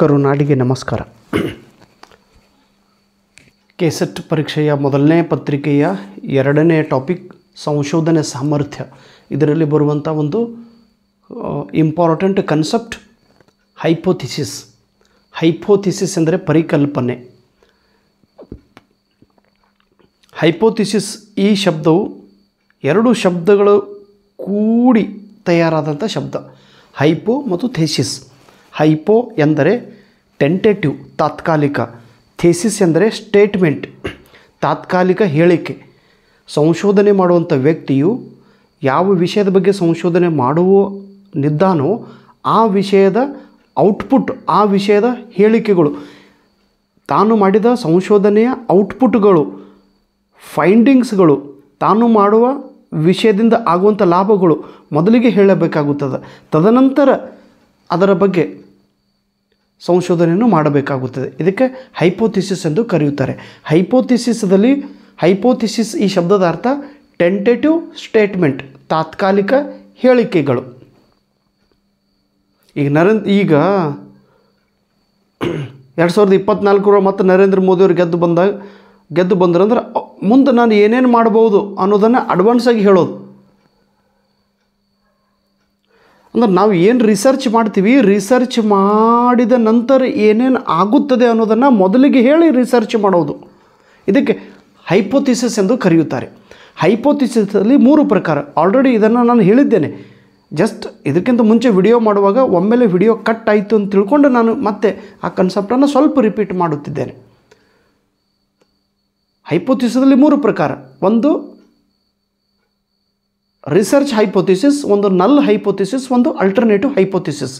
ಕರುನಾಡಿಗೆ ನಮಸ್ಕಾರ ಕೆಸೆಟ್ ಪರೀಕ್ಷೆಯ ಮೊದಲನೇ ಪತ್ರಿಕೆಯ ಎರಡನೇ ಟಾಪಿಕ್ ಸಂಶೋಧನೆ ಸಾಮರ್ಥ್ಯ ಇದರಲ್ಲಿ ಬರುವಂಥ ಒಂದು ಇಂಪಾರ್ಟೆಂಟ್ ಕನ್ಸೆಪ್ಟ್ ಹೈಪೋಥಿಸಿಸ್ ಹೈಪೋಥಿಸಿಸ್ ಅಂದರೆ ಪರಿಕಲ್ಪನೆ ಹೈಪೋಥಿಸಿಸ್ ಈ ಶಬ್ದವು ಎರಡು ಶಬ್ದಗಳು ಕೂಡಿ ತಯಾರಾದಂಥ ಶಬ್ದ ಹೈಪೋ ಮತ್ತು ಥೆಸಿಸ್ ಹೈಪೋ ಎಂದರೆ ಟೆಂಟೇಟಿವ್ ತಾತ್ಕಾಲಿಕ ಥೇಸಿಸ್ ಎಂದರೆ ಸ್ಟೇಟ್ಮೆಂಟ್ ತಾತ್ಕಾಲಿಕ ಹೇಳಿಕೆ ಸಂಶೋಧನೆ ಮಾಡುವಂಥ ವ್ಯಕ್ತಿಯು ಯಾವ ವಿಷಯದ ಬಗ್ಗೆ ಸಂಶೋಧನೆ ಮಾಡುವ ನಿದ್ದಾನೋ ಆ ವಿಷಯದ ಔಟ್ಪುಟ್ ಆ ವಿಷಯದ ಹೇಳಿಕೆಗಳು ತಾನು ಮಾಡಿದ ಸಂಶೋಧನೆಯ ಔಟ್ಪುಟ್ಗಳು ಫೈಂಡಿಂಗ್ಸ್ಗಳು ತಾನು ಮಾಡುವ ವಿಷಯದಿಂದ ಆಗುವಂಥ ಲಾಭಗಳು ಮೊದಲಿಗೆ ಹೇಳಬೇಕಾಗುತ್ತದೆ ತದನಂತರ ಅದರ ಬಗ್ಗೆ ಸಂಶೋಧನೆಯನ್ನು ಮಾಡಬೇಕಾಗುತ್ತದೆ ಇದಕ್ಕೆ ಹೈಪೋಥಿಸಿಸ್ ಎಂದು ಕರೆಯುತ್ತಾರೆ ಹೈಪೋಥಿಸಿಸ್ದಲ್ಲಿ ಹೈಪೋಥಿಸಿಸ್ ಈ ಶಬ್ದದ ಅರ್ಥ ಟೆಂಟೇಟಿವ್ ಸ್ಟೇಟ್ಮೆಂಟ್ ತಾತ್ಕಾಲಿಕ ಹೇಳಿಕೆಗಳು ಈಗ ನರೇಂದ್ರ ಈಗ ಎರಡು ಸಾವಿರದ ಇಪ್ಪತ್ನಾಲ್ಕರ ಮತ್ತು ನರೇಂದ್ರ ಮೋದಿಯವರು ಗೆದ್ದು ಬಂದಾಗ ಗೆದ್ದು ಬಂದ್ರಂದ್ರೆ ಮುಂದೆ ನಾನು ಏನೇನು ಮಾಡ್ಬೋದು ಅನ್ನೋದನ್ನು ಅಡ್ವಾನ್ಸಾಗಿ ಹೇಳೋದು ಅಂದ್ರೆ ನಾವು ಏನು ರಿಸರ್ಚ್ ಮಾಡ್ತೀವಿ ರಿಸರ್ಚ್ ಮಾಡಿದ ನಂತರ ಏನೇನು ಆಗುತ್ತದೆ ಅನ್ನೋದನ್ನು ಮೊದಲಿಗೆ ಹೇಳಿ ರಿಸರ್ಚ್ ಮಾಡೋದು ಇದಕ್ಕೆ ಹೈಪೋಥಿಸಿಸ್ ಎಂದು ಕರೆಯುತ್ತಾರೆ ಹೈಪೋಥಿಸಿಸಲ್ಲಿ ಮೂರು ಪ್ರಕಾರ ಆಲ್ರೆಡಿ ಇದನ್ನು ನಾನು ಹೇಳಿದ್ದೇನೆ ಜಸ್ಟ್ ಇದಕ್ಕಿಂತ ಮುಂಚೆ ವಿಡಿಯೋ ಮಾಡುವಾಗ ಒಮ್ಮೆಲೆ ವಿಡಿಯೋ ಕಟ್ ಆಯಿತು ಅಂತ ತಿಳ್ಕೊಂಡು ನಾನು ಮತ್ತೆ ಆ ಕನ್ಸೆಪ್ಟನ್ನು ಸ್ವಲ್ಪ ರಿಪೀಟ್ ಮಾಡುತ್ತಿದ್ದೇನೆ ಹೈಪೋಥಿಸದಲ್ಲಿ ಮೂರು ಪ್ರಕಾರ ಒಂದು ರಿಸರ್ಚ್ ಹೈಪೋಥಿಸಿಸ್ ಒಂದು ನಲ್ ಹೈಪೋಥಿಸಿಸ್ ಒಂದು ಅಲ್ಟರ್ನೇಟಿವ್ ಹೈಪೋಥಿಸಿಸ್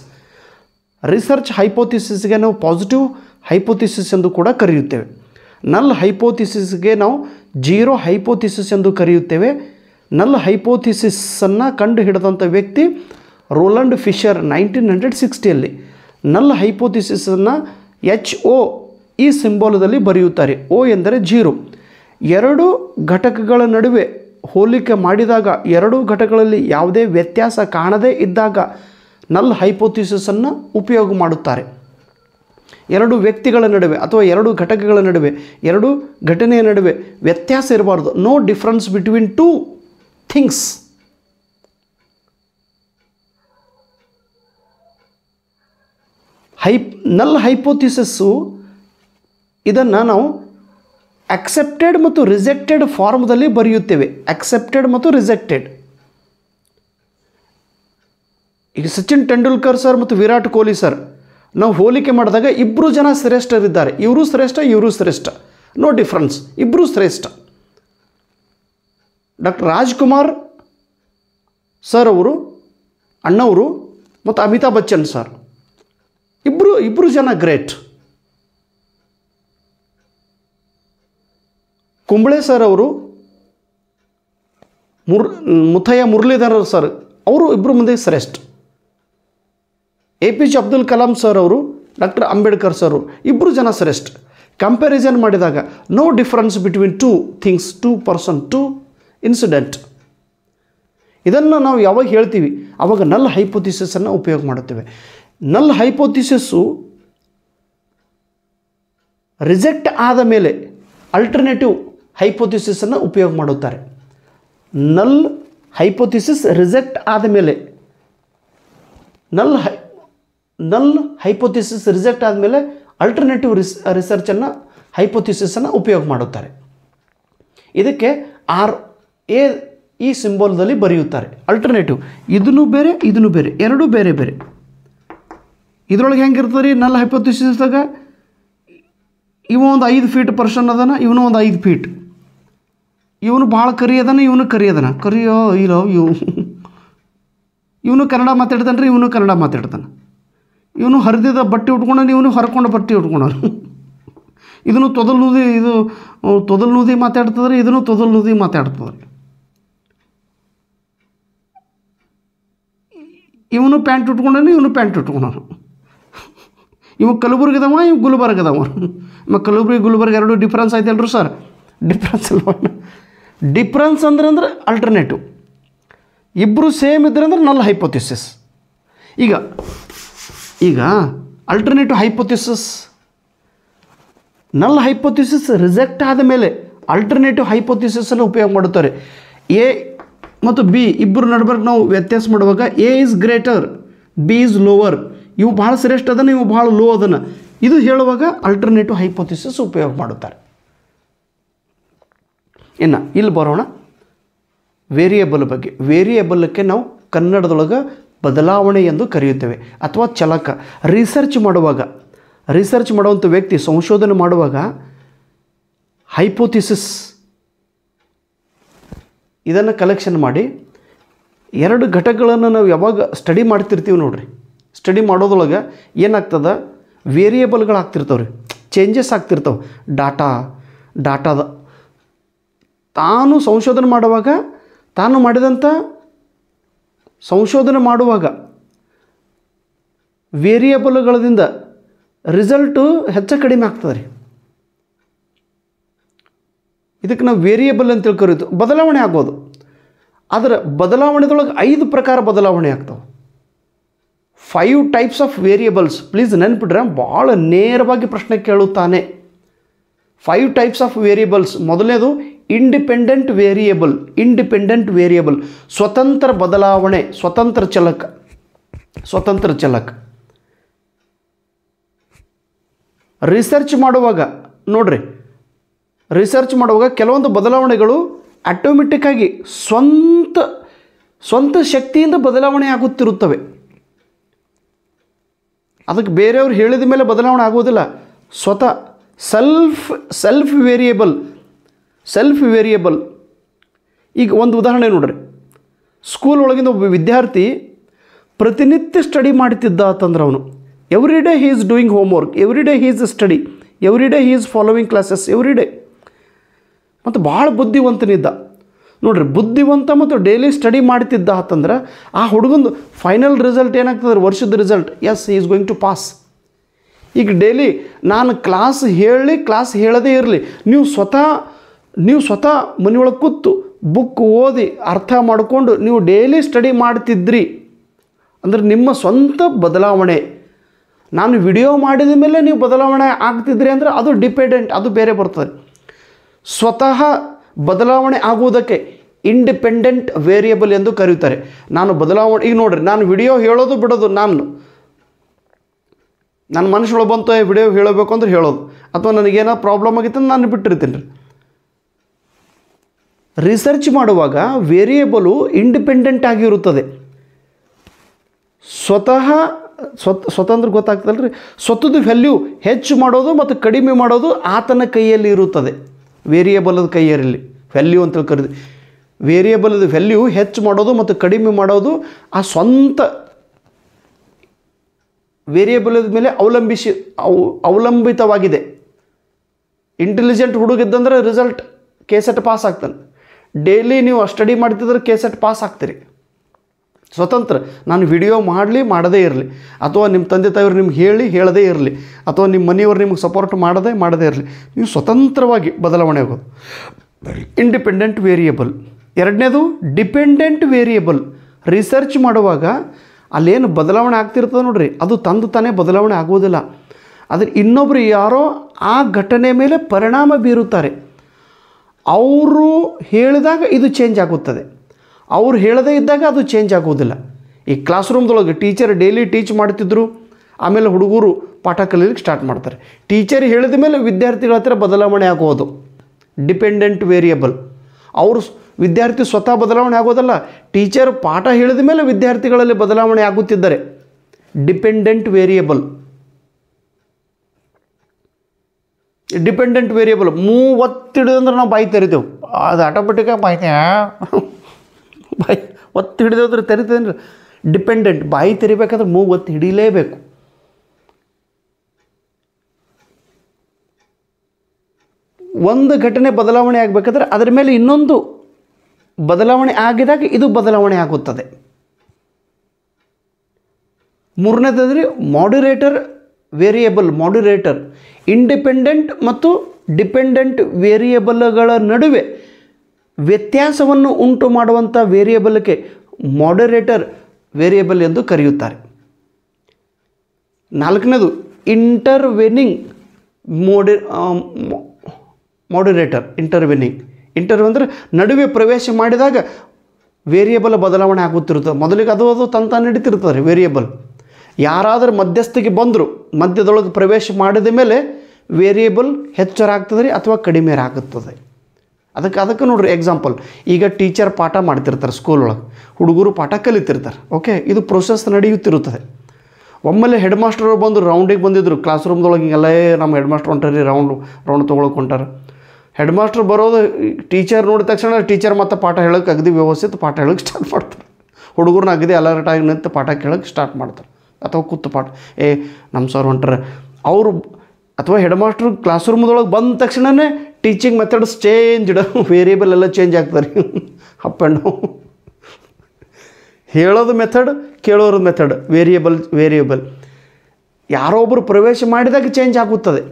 ರಿಸರ್ಚ್ ಹೈಪೋಥಿಸಿಸ್ಗೆ ನಾವು ಪಾಸಿಟಿವ್ ಹೈಪೋಥಿಸಿಸ್ ಎಂದು ಕೂಡ ಕರೆಯುತ್ತೇವೆ ನಲ್ ಹೈಪೋಥಿಸಿಸ್ಗೆ ನಾವು ಜೀರೋ ಹೈಪೋಥಿಸಿಸ್ ಎಂದು ಕರೆಯುತ್ತೇವೆ ನಲ್ ಹೈಪೋಥಿಸಿಸನ್ನು ಕಂಡು ಹಿಡಿದಂಥ ವ್ಯಕ್ತಿ ರೋಲಂಡ್ ಫಿಶರ್ ನೈನ್ಟೀನ್ ಹಂಡ್ರೆಡ್ ಸಿಕ್ಸ್ಟಿಯಲ್ಲಿ ನಲ್ ಹೈಪೋಥಿಸಿಸನ್ನು ಎಚ್ ಒ ಈ ಸಿಂಬೋಲದಲ್ಲಿ ಬರೆಯುತ್ತಾರೆ ಓ ಎಂದರೆ ಜೀರೋ ಎರಡು ಘಟಕಗಳ ನಡುವೆ ಹೋಲಿಕೆ ಮಾಡಿದಾಗ ಎರಡೂ ಘಟಕಗಳಲ್ಲಿ ಯಾವುದೇ ವ್ಯತ್ಯಾಸ ಕಾಣದೇ ಇದ್ದಾಗ ನಲ್ ಹೈಪೋಥಿಸನ್ನು ಉಪಯೋಗ ಮಾಡುತ್ತಾರೆ ಎರಡು ವ್ಯಕ್ತಿಗಳ ನಡುವೆ ಅಥವಾ ಎರಡು ಘಟಕಗಳ ನಡುವೆ ಎರಡು ಘಟನೆಯ ನಡುವೆ ವ್ಯತ್ಯಾಸ ಇರಬಾರ್ದು no difference between two things high null hypotheses ಇದನ್ನು ನಾವು ಅಕ್ಸೆಪ್ಟೆಡ್ ಮತ್ತು ರಿಜೆಕ್ಟೆಡ್ ಫಾರ್ಮ್ದಲ್ಲಿ ಬರೆಯುತ್ತೇವೆ ಅಕ್ಸೆಪ್ಟೆಡ್ ಮತ್ತು ರಿಜೆಕ್ಟೆಡ್ ಈಗ ಸಚಿನ್ ತೆಂಡೂಲ್ಕರ್ ಸರ್ ಮತ್ತು ವಿರಾಟ್ ಕೊಹ್ಲಿ ಸರ್ ನಾವು ಹೋಲಿಕೆ ಮಾಡಿದಾಗ ಇಬ್ಬರು ಜನ ಶ್ರೇಷ್ಠರಿದ್ದಾರೆ ಇವರು ಶ್ರೇಷ್ಠ ಇವರು ಶ್ರೇಷ್ಠ ನೋ ಡಿಫ್ರೆನ್ಸ್ ಇಬ್ಬರು ಶ್ರೇಷ್ಠ ಡಾಕ್ಟರ್ ರಾಜ್ಕುಮಾರ್ ಸರ್ ಅವರು ಅಣ್ಣವರು ಮತ್ತು ಅಮಿತಾಬ್ ಬಚ್ಚನ್ ಸರ್ ಇಬ್ಬರು ಇಬ್ಬರು ಜನ ಗ್ರೇಟ್ ಕುಂಬಳೆ ಸರ್ ಅವರು ಮುರ್ ಮುಥಯ್ಯ ಮುರಳೀಧರ ಸರ್ ಅವರು ಇಬ್ಬರು ಮುಂದೆ ಶ್ರೇಷ್ಠ ಎ ಪಿ ಜೆ ಅಬ್ದುಲ್ ಕಲಾಂ ಸರ್ ಅವರು ಡಾಕ್ಟರ್ ಅಂಬೇಡ್ಕರ್ ಸರ್ ಇಬ್ಬರು ಜನ ಶ್ರೇಷ್ಠ ಕಂಪ್ಯಾರಿಸನ್ ಮಾಡಿದಾಗ no difference between two things two person two incident ಇದನ್ನು ನಾವು ಯಾವಾಗ ಹೇಳ್ತೀವಿ ಆವಾಗ ನಲ್ ಹೈಪೋಥಿಸನ್ನು ಉಪಯೋಗ ಮಾಡುತ್ತೇವೆ ನಲ್ ಹೈಪೋಥಿಸಿಸ್ಸು ರಿಜೆಕ್ಟ್ ಆದ ಮೇಲೆ ಅಲ್ಟರ್ನೇಟಿವ್ ಹೈಪೋಥಿಸಿಸನ್ನು ಉಪಯೋಗ ಮಾಡುತ್ತಾರೆ ನಲ್ ಹೈಪೋಥಿಸಿಸ್ ರಿಜೆಕ್ಟ್ ಆದ ಮೇಲೆ null high null hypothesis reject ಆದಮೇಲೆ ಅಲ್ಟರ್ನೇಟಿವ್ ರಿಸ್ ರಿಸರ್ಚನ್ನು ಹೈಪೋಥಿಸಿಸನ್ನು ಉಪಯೋಗ ಮಾಡುತ್ತಾರೆ ಇದಕ್ಕೆ ಆರ್ ಎ ಈ ಸಿಂಬಲ್ದಲ್ಲಿ ಬರೆಯುತ್ತಾರೆ ಅಲ್ಟರ್ನೇಟಿವ್ ಇದನ್ನು ಬೇರೆ ಇದನ್ನು ಬೇರೆ ಎರಡೂ ಬೇರೆ ಬೇರೆ ಇದರೊಳಗೆ ಹೆಂಗಿರ್ತದೆ ರೀ ನಲ್ ಹೈಪೋಥಿಸಿಸ್ದಾಗ ಇವ ಒಂದು ಐದು ಫೀಟ್ ಪರ್ಸನ್ ಅದನ ಇವನು ಒಂದು ಐದು ಫೀಟ್ ಇವನು ಭಾಳ ಕರಿ ಅದನ ಇವನು ಕರಿ ಅದನ ಕರಿಯೋ ಇಲ್ಲೋ ಇವು ಇವನು ಕನ್ನಡ ಮಾತಾಡ್ತಾನೆ ರೀ ಇವನು ಕನ್ನಡ ಮಾತಾಡ್ತಾನೆ ಇವನು ಹರಿದಿದ ಬಟ್ಟೆ ಉಟ್ಕೊಂಡ್ರೆ ಇವನು ಹರ್ಕೊಂಡು ಬಟ್ಟೆ ಉಟ್ಕೊಂಡ್ರು ಇದನ್ನು ತೊದಲು ನೂದಿ ಇದು ತೊದಲು ನುದಿ ಮಾತಾಡ್ತದ್ರೆ ಇದನ್ನು ತೊದಲು ನುದಿ ಮಾತಾಡ್ತದ್ರಿ ಇವನು ಪ್ಯಾಂಟ್ ಉಟ್ಕೊಂಡ್ರೆ ಇವನು ಪ್ಯಾಂಟ್ ಉಟ್ಕೊಂಡರು ಇವು ಕಲಬುರ್ಗಿದವ ಇವು ಗುಲ್ಬರ್ಗದವ ಮತ್ತು ಕಲಬುರ್ಗಿ ಗುಲ್ಬರ್ಗ ಎರಡು ಡಿಫ್ರೆನ್ಸ್ ಆಯ್ತಲ್ರಿ ಸರ್ ಡಿಫ್ರೆನ್ಸ್ ಅಲ್ವ ಡಿಫ್ರೆನ್ಸ್ ಅಂದ್ರೆ ಅಂದ್ರೆ ಅಲ್ಟರ್ನೇಟಿವ್ ಇಬ್ಬರು ಸೇಮ್ ಇದ್ರೆ ಅಂದ್ರೆ ನಲ್ ಹೈಪೋಥಿಸಿಸ್ ಈಗ ಈಗ alternative hypothesis null hypothesis reject ಆದ ಮೇಲೆ ಅಲ್ಟರ್ನೇಟಿವ್ ಹೈಪೋಥಿಸಿಸನ್ನು ಉಪಯೋಗ ಮಾಡುತ್ತಾರೆ ಎ ಮತ್ತು ಬಿ ಇಬ್ಬರು ನಡುವೆ ನಾವು ವ್ಯತ್ಯಾಸ ಮಾಡುವಾಗ A is greater B is lower ಇವು ಭಾಳ ಶ್ರೇಷ್ಠ ಅದನ್ನು ಇವು ಭಾಳ ಲೋ ಅದನ್ನು ಇದು ಹೇಳುವಾಗ ಅಲ್ಟರ್ನೇಟಿವ್ ಹೈಪೋಥಿಸಿಸ್ ಉಪಯೋಗ ಮಾಡುತ್ತಾರೆ ಇನ್ನು ಇಲ್ಲಿ ಬರೋಣ ವೇರಿಯೇಬಲ್ ಬಗ್ಗೆ ವೇರಿಯೇಬಲ್ಕ್ಕೆ ನಾವು ಕನ್ನಡದೊಳಗೆ ಬದಲಾವಣೆ ಎಂದು ಕರೆಯುತ್ತೇವೆ ಅಥವಾ ಚಲಕ ರಿಸರ್ಚ್ ಮಾಡುವಾಗ ರಿಸರ್ಚ್ ಮಾಡುವಂಥ ವ್ಯಕ್ತಿ ಸಂಶೋಧನೆ ಮಾಡುವಾಗ ಹೈಪೋಥಿಸಿಸ್ ಇದನ್ನು ಕಲೆಕ್ಷನ್ ಮಾಡಿ ಎರಡು ಘಟಕಗಳನ್ನು ನಾವು ಯಾವಾಗ ಸ್ಟಡಿ ಮಾಡ್ತಿರ್ತೀವಿ ನೋಡಿರಿ ಸ್ಟಡಿ ಮಾಡೋದ್ರೊಳಗೆ ಏನಾಗ್ತದೆ ವೇರಿಯೇಬಲ್ಗಳು ರೀ ಚೇಂಜಸ್ ಆಗ್ತಿರ್ತವೆ ಡಾಟಾ ಡಾಟಾದ ತಾನು ಸಂಶೋಧನೆ ಮಾಡುವಾಗ ತಾನು ಮಾಡಿದಂಥ ಸಂಶೋಧನೆ ಮಾಡುವಾಗ ವೇರಿಯೇಬಲ್ಗಳಿಂದ ರಿಸಲ್ಟು ಹೆಚ್ಚು ಕಡಿಮೆ ಆಗ್ತದೆ ರೀ ಇದಕ್ಕೆ ನಾವು ವೇರಿಯಬಲ್ ಅಂತ ತಿಳ್ಕೊರಿತು ಬದಲಾವಣೆ ಆಗ್ಬೋದು ಆದರೆ ಬದಲಾವಣೆದೊಳಗೆ ಐದು ಪ್ರಕಾರ ಬದಲಾವಣೆ ಆಗ್ತವೆ five types of variables please ನೆನ್ಪಿಟ್ರೆ ಭಾಳ ನೇರವಾಗಿ ಪ್ರಶ್ನೆ ಕೇಳುತ್ತಾನೆ ಫೈವ್ ಟೈಪ್ಸ್ ಆಫ್ ವೇರಿಯಬಲ್ಸ್ ಮೊದಲನೇದು ಇಂಡಿಪೆಂಡೆಂಟ್ ವೇರಿಯಬಲ್ ಇಂಡಿಪೆಂಡೆಂಟ್ ವೇರಿಯಬಲ್ ಸ್ವತಂತ್ರ ಬದಲಾವಣೆ ಸ್ವತಂತ್ರ ಚಲಕ ಸ್ವತಂತ್ರ ಚಲಕ ರಿಸರ್ಚ್ ಮಾಡುವಾಗ ನೋಡ್ರಿ ರಿಸರ್ಚ್ ಮಾಡುವಾಗ ಕೆಲವೊಂದು ಬದಲಾವಣೆಗಳು ಆಗಿ ಸ್ವಂತ ಸ್ವಂತ ಶಕ್ತಿಯಿಂದ ಬದಲಾವಣೆ ಆಗುತ್ತಿರುತ್ತವೆ ಅದಕ್ಕೆ ಬೇರೆಯವ್ರು ಹೇಳಿದ ಮೇಲೆ ಬದಲಾವಣೆ ಆಗೋದಿಲ್ಲ ಸ್ವತಃ self self variable self variable ಈಗ ಒಂದು ಉದಾಹರಣೆ ನೋಡ್ರಿ ಸ್ಕೂಲ್ ಒಳಗಿಂದ ಒಬ್ಬ ವಿದ್ಯಾರ್ಥಿ ಪ್ರತಿನಿತ್ಯ ಸ್ಟಡಿ ಮಾಡ್ತಿದ್ದ ಅಂತಂದ್ರೆ ಅವನು every day he is doing homework every day he is study every day he is following classes every day ಮತ್ತು ಭಾಳ ಬುದ್ಧಿವಂತನಿದ್ದ ನೋಡ್ರಿ ಬುದ್ಧಿವಂತ ಮತ್ತು ಡೈಲಿ ಸ್ಟಡಿ ಮಾಡ್ತಿದ್ದ ಅಂತಂದ್ರೆ ಆ ಹುಡುಗಂದು ಫೈನಲ್ ರಿಸಲ್ಟ್ ಏನಾಗ್ತದೆ ವರ್ಷದ ರಿಸಲ್ಟ್ ಎಸ್ ಈಸ್ ಗೋಯಿಂಗ್ ಟು ಪಾಸ್ ಈಗ ಡೈಲಿ ನಾನು ಕ್ಲಾಸ್ ಹೇಳಿ ಕ್ಲಾಸ್ ಹೇಳದೇ ಇರಲಿ ನೀವು ಸ್ವತಃ ನೀವು ಸ್ವತಃ ಮನೆಯೊಳಗೆ ಕೂತು ಬುಕ್ ಓದಿ ಅರ್ಥ ಮಾಡಿಕೊಂಡು ನೀವು ಡೈಲಿ ಸ್ಟಡಿ ಮಾಡ್ತಿದ್ರಿ ಅಂದರೆ ನಿಮ್ಮ ಸ್ವಂತ ಬದಲಾವಣೆ ನಾನು ವಿಡಿಯೋ ಮಾಡಿದ ಮೇಲೆ ನೀವು ಬದಲಾವಣೆ ಆಗ್ತಿದ್ರಿ ಅಂದರೆ ಅದು ಡಿಪೆಂಡೆಂಟ್ ಅದು ಬೇರೆ ಬರ್ತದೆ ಸ್ವತಃ ಬದಲಾವಣೆ ಆಗುವುದಕ್ಕೆ ಇಂಡಿಪೆಂಡೆಂಟ್ ವೇರಿಯಬಲ್ ಎಂದು ಕರೆಯುತ್ತಾರೆ ನಾನು ಬದಲಾವಣೆ ಈಗ ನೋಡ್ರಿ ನಾನು ವಿಡಿಯೋ ಹೇಳೋದು ಬಿಡೋದು ನಾನು ನನ್ನ ಮನುಷ್ಯಳು ಬಂತು ವಿಡಿಯೋ ಹೇಳಬೇಕು ಅಂದ್ರೆ ಹೇಳೋದು ಅಥವಾ ನನಗೇನೋ ಪ್ರಾಬ್ಲಮ್ ಆಗಿತ್ತು ನಾನು ಬಿಟ್ಟಿರ್ತೀನಿ ರೀ ರಿಸರ್ಚ್ ಮಾಡುವಾಗ ವೇರಿಯೇಬಲು ಇಂಡಿಪೆಂಡೆಂಟ್ ಆಗಿರುತ್ತದೆ ಸ್ವತಃ ಸ್ವತ್ ಸ್ವತಂತ್ರ ಗೊತ್ತಾಗ್ತಲ್ಲ ರೀ ಸ್ವತದ ವ್ಯಾಲ್ಯೂ ಹೆಚ್ಚು ಮಾಡೋದು ಮತ್ತು ಕಡಿಮೆ ಮಾಡೋದು ಆತನ ಕೈಯಲ್ಲಿ ಇರುತ್ತದೆ ವೇರಿಯೇಬಲದ ಕೈಯರಲ್ಲಿ ವ್ಯಾಲ್ಯೂ ಅಂತೇಳಿ ಕರೆದು ವೇರಿಯೇಬಲ್ದು ವ್ಯಾಲ್ಯೂ ಹೆಚ್ಚು ಮಾಡೋದು ಮತ್ತು ಕಡಿಮೆ ಮಾಡೋದು ಆ ಸ್ವಂತ ವೇರಿಯೇಬಲ್ದ ಮೇಲೆ ಅವಲಂಬಿಸಿ ಅವು ಅವಲಂಬಿತವಾಗಿದೆ ಇಂಟೆಲಿಜೆಂಟ್ ಹುಡುಗಿದ್ದಂದ್ರೆ ರಿಸಲ್ಟ್ ಕೇಸೆಟ್ ಪಾಸ್ ಆಗ್ತಾನೆ ಡೈಲಿ ನೀವು ಸ್ಟಡಿ ಮಾಡ್ತಿದ್ರೆ ಸೆಟ್ ಪಾಸ್ ಆಗ್ತೀರಿ ಸ್ವತಂತ್ರ ನಾನು ವಿಡಿಯೋ ಮಾಡಲಿ ಮಾಡದೇ ಇರಲಿ ಅಥವಾ ನಿಮ್ಮ ತಂದೆ ತಾಯಿಯವರು ನಿಮ್ಗೆ ಹೇಳಿ ಹೇಳದೇ ಇರಲಿ ಅಥವಾ ನಿಮ್ಮ ಮನೆಯವರು ನಿಮ್ಗೆ ಸಪೋರ್ಟ್ ಮಾಡದೇ ಮಾಡದೇ ಇರಲಿ ನೀವು ಸ್ವತಂತ್ರವಾಗಿ ಬದಲಾವಣೆ ಆಗೋದು ಇಂಡಿಪೆಂಡೆಂಟ್ ವೇರಿಯಬಲ್ ಎರಡನೇದು ಡಿಪೆಂಡೆಂಟ್ ವೇರಿಯಬಲ್ ರಿಸರ್ಚ್ ಮಾಡುವಾಗ ಅಲ್ಲೇನು ಬದಲಾವಣೆ ಆಗ್ತಿರ್ತದೆ ನೋಡ್ರಿ ಅದು ತಂದು ತಾನೇ ಬದಲಾವಣೆ ಆಗೋದಿಲ್ಲ ಆದರೆ ಇನ್ನೊಬ್ಬರು ಯಾರೋ ಆ ಘಟನೆ ಮೇಲೆ ಪರಿಣಾಮ ಬೀರುತ್ತಾರೆ ಅವರು ಹೇಳಿದಾಗ ಇದು ಚೇಂಜ್ ಆಗುತ್ತದೆ ಅವ್ರು ಹೇಳದೇ ಇದ್ದಾಗ ಅದು ಚೇಂಜ್ ಆಗೋದಿಲ್ಲ ಈ ಕ್ಲಾಸ್ ರೂಮ್ದೊಳಗೆ ಟೀಚರ್ ಡೈಲಿ ಟೀಚ್ ಮಾಡ್ತಿದ್ರು ಆಮೇಲೆ ಹುಡುಗರು ಪಾಠ ಕಲೀಲಿಕ್ಕೆ ಸ್ಟಾರ್ಟ್ ಮಾಡ್ತಾರೆ ಟೀಚರ್ ಹೇಳಿದ ಮೇಲೆ ವಿದ್ಯಾರ್ಥಿಗಳ ಹತ್ರ ಬದಲಾವಣೆ ಆಗೋದು ಡಿಪೆಂಡೆಂಟ್ ವೇರಿಯಬಲ್ ಅವರು ವಿದ್ಯಾರ್ಥಿ ಸ್ವತಃ ಬದಲಾವಣೆ ಆಗೋದಲ್ಲ ಟೀಚರ್ ಪಾಠ ಹೇಳಿದ ಮೇಲೆ ವಿದ್ಯಾರ್ಥಿಗಳಲ್ಲಿ ಬದಲಾವಣೆ ಆಗುತ್ತಿದ್ದಾರೆ ಡಿಪೆಂಡೆಂಟ್ ವೇರಿಯಬಲ್ ಡಿಪೆಂಡೆಂಟ್ ವೇರಿಯಬಲ್ ಮೂವತ್ತಿಡಿದಂದ್ರೆ ನಾವು ಬಾಯಿ ತೆರಿತೇವೆ ಅದು ಆಗಿ ಬಾಯ್ತೇ ಬಾಯಿ ಒತ್ತು ಹಿಡಿದೋದ್ರೆ ತೆರಿತೇನೆ ಡಿಪೆಂಡೆಂಟ್ ಬಾಯಿ ತೆರಿಬೇಕಾದ್ರೆ ಮೂಗು ಒತ್ತು ಹಿಡಿಲೇಬೇಕು ಒಂದು ಘಟನೆ ಬದಲಾವಣೆ ಆಗಬೇಕಾದ್ರೆ ಅದರ ಮೇಲೆ ಇನ್ನೊಂದು ಬದಲಾವಣೆ ಆಗಿದಾಗ ಇದು ಬದಲಾವಣೆ ಆಗುತ್ತದೆ ಮೂರನೇದಂದರೆ ಮಾಡ್ಯುರೇಟರ್ ವೇರಿಯೇಬಲ್ ಮಾಡ್ಯುರೇಟರ್ ಇಂಡಿಪೆಂಡೆಂಟ್ ಮತ್ತು ಡಿಪೆಂಡೆಂಟ್ ವೇರಿಯೇಬಲ್ಗಳ ನಡುವೆ ವ್ಯತ್ಯಾಸವನ್ನು ಉಂಟು ಮಾಡುವಂಥ ವೇರಿಯೇಬಲ್ಗೆ ಮಾಡರೇಟರ್ ವೇರಿಯೇಬಲ್ ಎಂದು ಕರೆಯುತ್ತಾರೆ ನಾಲ್ಕನೇದು ಇಂಟರ್ವೆನಿಂಗ್ ಮೋಡೆ ಮಾಡರೇಟರ್ ಇಂಟರ್ವೆನಿಂಗ್ ಇಂಟರ್ವ್ ಅಂದರೆ ನಡುವೆ ಪ್ರವೇಶ ಮಾಡಿದಾಗ ವೇರಿಯೇಬಲ್ ಬದಲಾವಣೆ ಆಗುತ್ತಿರುತ್ತದೆ ಮೊದಲಿಗೆ ಅದು ಅದು ತಂತ ನಡೀತಿರ್ತಾರೆ ವೇರಿಯೇಬಲ್ ಯಾರಾದರೂ ಮಧ್ಯಸ್ಥಿಗೆ ಬಂದರೂ ಮಧ್ಯದೊಳಗೆ ಪ್ರವೇಶ ಮಾಡಿದ ಮೇಲೆ ವೇರಿಯೇಬಲ್ ಹೆಚ್ಚರಾಗ್ತದೆ ರೀ ಅಥವಾ ಕಡಿಮೆ ಆಗುತ್ತದೆ ಅದಕ್ಕೆ ಅದಕ್ಕೆ ನೋಡ್ರಿ ಎಕ್ಸಾಂಪಲ್ ಈಗ ಟೀಚರ್ ಪಾಠ ಮಾಡ್ತಿರ್ತಾರೆ ಸ್ಕೂಲ್ ಒಳಗೆ ಹುಡುಗರು ಪಾಠ ಕಲಿತಿರ್ತಾರೆ ಓಕೆ ಇದು ಪ್ರೊಸೆಸ್ ನಡೆಯುತ್ತಿರುತ್ತದೆ ಒಮ್ಮೆಲೆ ಹೆಡ್ ಮಾಸ್ಟರ್ ಬಂದು ರೌಂಡಿಗೆ ಬಂದಿದ್ದರು ಕ್ಲಾಸ್ ರೂಮ್ದೊಳಗೆ ಹಿಂಗೆಲ್ಲೇ ನಮ್ಮ ಹೆಡ್ ಮಾಸ್ಟರ್ ಹೊಂಟರಿ ರೌಂಡ್ ರೌಂಡ್ ತೊಗೊಳಕ್ಕೆ ಹೊಂಟಾರೆ ಹೆಡ್ ಮಾಸ್ಟರ್ ಬರೋದು ಟೀಚರ್ ನೋಡಿದ ತಕ್ಷಣ ಟೀಚರ್ ಮತ್ತು ಪಾಠ ಹೇಳೋಕ್ಕೆ ಅಗದಿ ವ್ಯವಸ್ಥಿತ ಪಾಠ ಹೇಳೋಕ್ಕೆ ಸ್ಟಾರ್ಟ್ ಮಾಡ್ತಾರೆ ಹುಡುಗರನ್ನ ಅಗದಿ ಅಲರ್ಟ್ ಆಗಿ ನಿಂತು ಪಾಠ ಕೇಳೋಕ್ಕೆ ಸ್ಟಾರ್ಟ್ ಮಾಡ್ತಾರೆ ಅಥವಾ ಕೂತು ಪಾಠ ಏ ನಮ್ಮ ಸರ್ ಹೊಂಟ್ರೆ ಅವರು ಅಥವಾ ಹೆಡ್ ಮಾಸ್ಟ್ರು ಕ್ಲಾಸ್ ರೂಮ್ದೊಳಗೆ ಬಂದ ತಕ್ಷಣವೇ ಟೀಚಿಂಗ್ ಮೆಥಡ್ಸ್ ಚೇಂಜ್ಡ್ ವೇರಿಯೇಬಲ್ ಎಲ್ಲ ಚೇಂಜ್ ಆಗ್ತಾರೆ ರೀ ಅಪ್ ಆ್ಯಂಡ್ ಡೌನ್ ಹೇಳೋದು ಮೆಥಡ್ ಕೇಳೋರದ ಮೆಥಡ್ ವೇರಿಯೇಬಲ್ ವೇರಿಯೇಬಲ್ ಒಬ್ಬರು ಪ್ರವೇಶ ಮಾಡಿದಾಗ ಚೇಂಜ್ ಆಗುತ್ತದೆ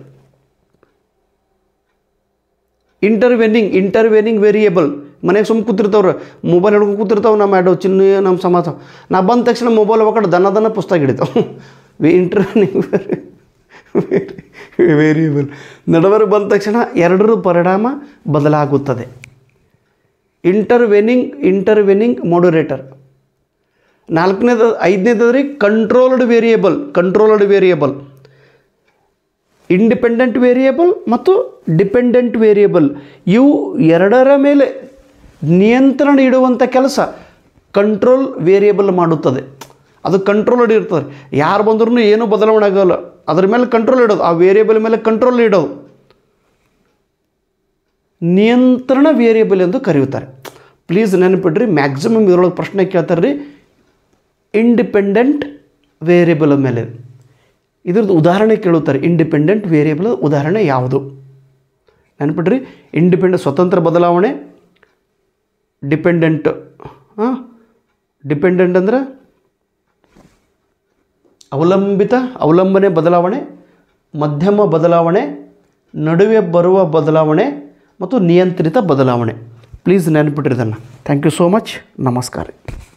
ಇಂಟರ್ವೆನಿಂಗ್ ಇಂಟರ್ವೆನಿಂಗ್ ವೇರಿಯೇಬಲ್ ಮನೆಗೆ ಸುಮ್ಮನೆ ಕೂತಿರ್ತಾವ್ರೆ ಮೊಬೈಲ್ ಹಿಡ್ಕೊಂಡು ಕೂತಿರ್ತಾವೆ ನಮ್ಮ ಆ್ಯಡೋ ಚಿನ್ನ ನಮ್ಮ ಸಮಾಜ ನಾ ಬಂದ ತಕ್ಷಣ ಮೊಬೈಲ್ ಒಕ್ಕಡೆ ದನ ದನ ಪುಸ್ತಕ ಹಿಡಿತಾವೆ ಇಂಟರ್ವೆನಿಂಗ್ ವೇರಿ ವೇರಿಯೇಬಲ್ ನಡವರು ಬಂದ ತಕ್ಷಣ ಎರಡರ ಪರಿಣಾಮ ಬದಲಾಗುತ್ತದೆ ಇಂಟರ್ವೆನಿಂಗ್ ಇಂಟರ್ವೆನಿಂಗ್ ಮಾಡ್ಯುರೇಟರ್ ನಾಲ್ಕನೇದ ಐದನೇದಾದ್ರೆ controlled variable controlled variable independent variable ಮತ್ತು ಡಿಪೆಂಡೆಂಟ್ ವೇರಿಯೇಬಲ್ ಇವು ಎರಡರ ಮೇಲೆ ನಿಯಂತ್ರಣ ಇಡುವಂಥ ಕೆಲಸ ಕಂಟ್ರೋಲ್ ವೇರಿಯೇಬಲ್ ಮಾಡುತ್ತದೆ ಅದು ಕಂಟ್ರೋಲ್ಡ್ ಇರ್ತದೆ ಯಾರು ಬಂದ್ರೂ ಏನೂ ಬದಲಾವಣೆ ಆಗೋಲ್ಲ ಅದ್ರ ಮೇಲೆ ಕಂಟ್ರೋಲ್ ಇಡೋದು ಆ ವೇರಿಯೇಬಲ್ ಮೇಲೆ ಕಂಟ್ರೋಲ್ ಇಡೋದು ನಿಯಂತ್ರಣ ವೇರಿಯೇಬಲ್ ಎಂದು ಕರೆಯುತ್ತಾರೆ ಪ್ಲೀಸ್ ನೆನಪಿಡ್ರಿ ಮ್ಯಾಕ್ಸಿಮಮ್ ಇದರೊಳಗೆ ಪ್ರಶ್ನೆ ಕೇಳ್ತಾರೆ ರೀ ಇಂಡಿಪೆಂಡೆಂಟ್ ವೇರಿಯೇಬಲ್ ಮೇಲೆ ಇದ್ರದ್ದು ಉದಾಹರಣೆ ಕೇಳುತ್ತಾರೆ ಇಂಡಿಪೆಂಡೆಂಟ್ ವೇರಿಯೇಬಲ್ ಉದಾಹರಣೆ ಯಾವುದು ನೆನಪಿಡ್ರಿ ಇಂಡಿಪೆಂಡೆಂಟ್ ಸ್ವತಂತ್ರ ಬದಲಾವಣೆ ಡಿಪೆಂಡೆಂಟ್ ಹಾಂ ಡಿಪೆಂಡೆಂಟ್ ಅಂದರೆ ಅವಲಂಬಿತ ಅವಲಂಬನೆ ಬದಲಾವಣೆ ಮಧ್ಯಮ ಬದಲಾವಣೆ ನಡುವೆ ಬರುವ ಬದಲಾವಣೆ ಮತ್ತು ನಿಯಂತ್ರಿತ ಬದಲಾವಣೆ ಪ್ಲೀಸ್ ನೆನ್ಪಿಟ್ಟಿರಿ ಥ್ಯಾಂಕ್ ಯು ಸೋ ಮಚ್ ನಮಸ್ಕಾರ